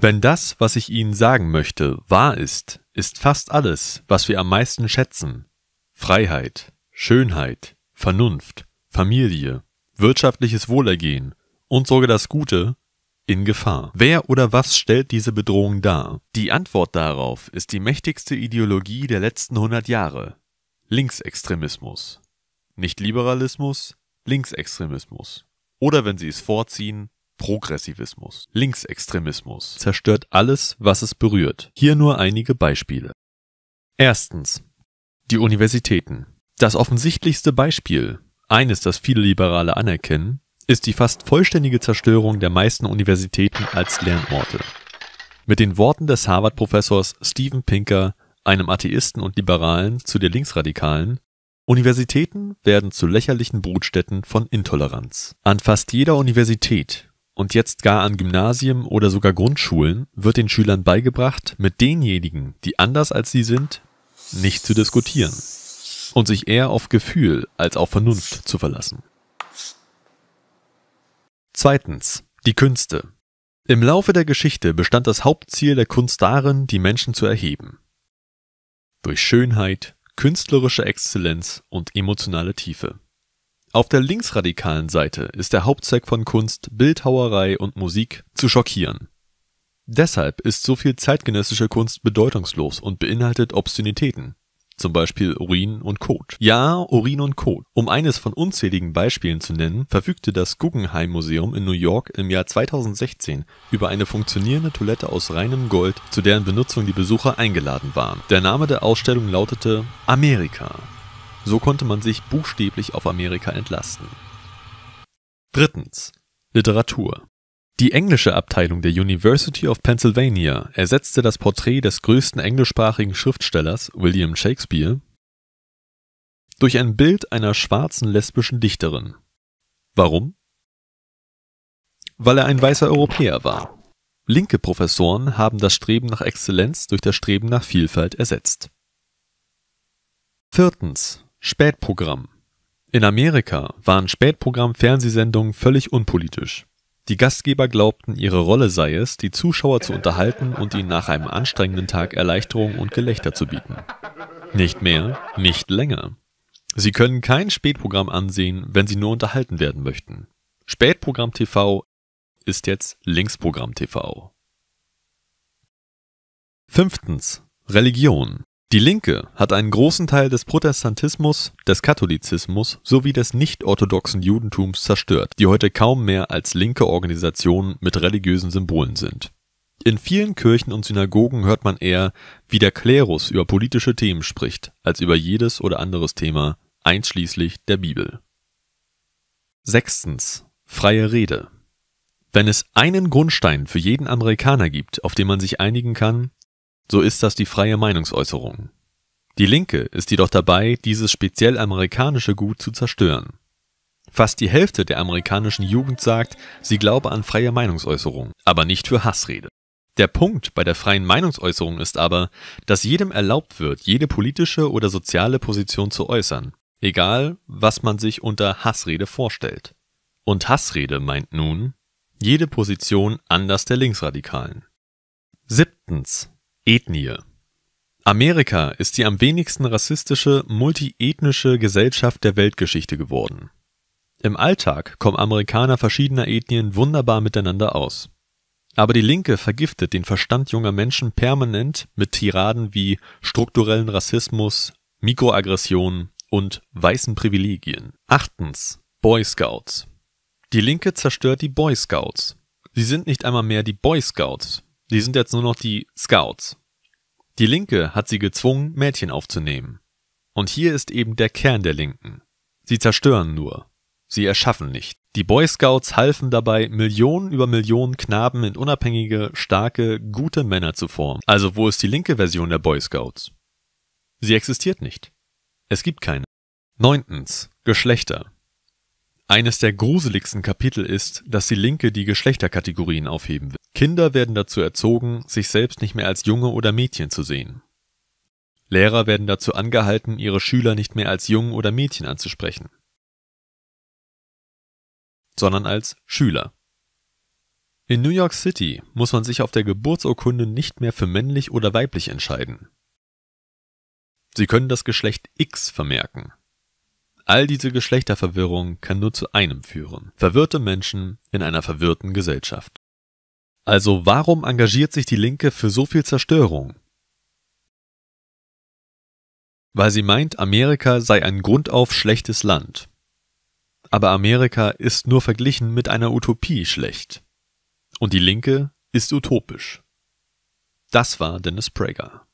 Wenn das, was ich Ihnen sagen möchte, wahr ist, ist fast alles, was wir am meisten schätzen Freiheit, Schönheit, Vernunft, Familie, wirtschaftliches Wohlergehen und sogar das Gute in Gefahr. Wer oder was stellt diese Bedrohung dar? Die Antwort darauf ist die mächtigste Ideologie der letzten 100 Jahre. Linksextremismus. Nicht Liberalismus, Linksextremismus. Oder wenn Sie es vorziehen, Progressivismus, Linksextremismus zerstört alles, was es berührt. Hier nur einige Beispiele. Erstens. Die Universitäten. Das offensichtlichste Beispiel, eines, das viele Liberale anerkennen, ist die fast vollständige Zerstörung der meisten Universitäten als Lernorte. Mit den Worten des Harvard-Professors Steven Pinker, einem Atheisten und Liberalen zu der Linksradikalen, Universitäten werden zu lächerlichen Brutstätten von Intoleranz. An fast jeder Universität und jetzt gar an Gymnasien oder sogar Grundschulen wird den Schülern beigebracht, mit denjenigen, die anders als sie sind, nicht zu diskutieren und sich eher auf Gefühl als auf Vernunft zu verlassen. Zweitens. Die Künste. Im Laufe der Geschichte bestand das Hauptziel der Kunst darin, die Menschen zu erheben. Durch Schönheit, künstlerische Exzellenz und emotionale Tiefe. Auf der linksradikalen Seite ist der Hauptzweck von Kunst, Bildhauerei und Musik zu schockieren. Deshalb ist so viel zeitgenössische Kunst bedeutungslos und beinhaltet Obszönitäten Zum Beispiel Urin und Kot). Ja, Urin und Kot. Um eines von unzähligen Beispielen zu nennen, verfügte das Guggenheim Museum in New York im Jahr 2016 über eine funktionierende Toilette aus reinem Gold, zu deren Benutzung die Besucher eingeladen waren. Der Name der Ausstellung lautete Amerika so konnte man sich buchstäblich auf Amerika entlasten. Drittens. Literatur. Die englische Abteilung der University of Pennsylvania ersetzte das Porträt des größten englischsprachigen Schriftstellers William Shakespeare durch ein Bild einer schwarzen lesbischen Dichterin. Warum? Weil er ein weißer Europäer war. Linke Professoren haben das Streben nach Exzellenz durch das Streben nach Vielfalt ersetzt. Viertens. Spätprogramm In Amerika waren Spätprogramm-Fernsehsendungen völlig unpolitisch. Die Gastgeber glaubten, ihre Rolle sei es, die Zuschauer zu unterhalten und ihnen nach einem anstrengenden Tag Erleichterung und Gelächter zu bieten. Nicht mehr, nicht länger. Sie können kein Spätprogramm ansehen, wenn Sie nur unterhalten werden möchten. Spätprogramm TV ist jetzt Linksprogramm TV. Fünftens. Religion die Linke hat einen großen Teil des Protestantismus, des Katholizismus sowie des nicht-orthodoxen Judentums zerstört, die heute kaum mehr als linke Organisationen mit religiösen Symbolen sind. In vielen Kirchen und Synagogen hört man eher, wie der Klerus über politische Themen spricht, als über jedes oder anderes Thema, einschließlich der Bibel. Sechstens. Freie Rede. Wenn es einen Grundstein für jeden Amerikaner gibt, auf den man sich einigen kann, so ist das die freie Meinungsäußerung. Die Linke ist jedoch dabei, dieses speziell amerikanische Gut zu zerstören. Fast die Hälfte der amerikanischen Jugend sagt, sie glaube an freie Meinungsäußerung, aber nicht für Hassrede. Der Punkt bei der freien Meinungsäußerung ist aber, dass jedem erlaubt wird, jede politische oder soziale Position zu äußern, egal was man sich unter Hassrede vorstellt. Und Hassrede meint nun jede Position anders der Linksradikalen. Siebtens. Ethnie. Amerika ist die am wenigsten rassistische, multiethnische Gesellschaft der Weltgeschichte geworden. Im Alltag kommen Amerikaner verschiedener Ethnien wunderbar miteinander aus. Aber die Linke vergiftet den Verstand junger Menschen permanent mit Tiraden wie strukturellen Rassismus, Mikroaggressionen und weißen Privilegien. Achtens. Boy Scouts. Die Linke zerstört die Boy Scouts. Sie sind nicht einmal mehr die Boy Scouts. Sie sind jetzt nur noch die Scouts. Die Linke hat sie gezwungen, Mädchen aufzunehmen. Und hier ist eben der Kern der Linken. Sie zerstören nur. Sie erschaffen nicht. Die Boy Scouts halfen dabei, Millionen über Millionen Knaben in unabhängige, starke, gute Männer zu formen. Also wo ist die linke Version der Boy Scouts? Sie existiert nicht. Es gibt keine. Neuntens. Geschlechter. Eines der gruseligsten Kapitel ist, dass Die Linke die Geschlechterkategorien aufheben will. Kinder werden dazu erzogen, sich selbst nicht mehr als Junge oder Mädchen zu sehen. Lehrer werden dazu angehalten, ihre Schüler nicht mehr als Jungen oder Mädchen anzusprechen, sondern als Schüler. In New York City muss man sich auf der Geburtsurkunde nicht mehr für männlich oder weiblich entscheiden. Sie können das Geschlecht X vermerken All diese Geschlechterverwirrung kann nur zu einem führen: verwirrte Menschen in einer verwirrten Gesellschaft. Also warum engagiert sich die Linke für so viel Zerstörung? Weil sie meint, Amerika sei ein grundauf schlechtes Land. Aber Amerika ist nur verglichen mit einer Utopie schlecht. Und die Linke ist utopisch. Das war Dennis Prager.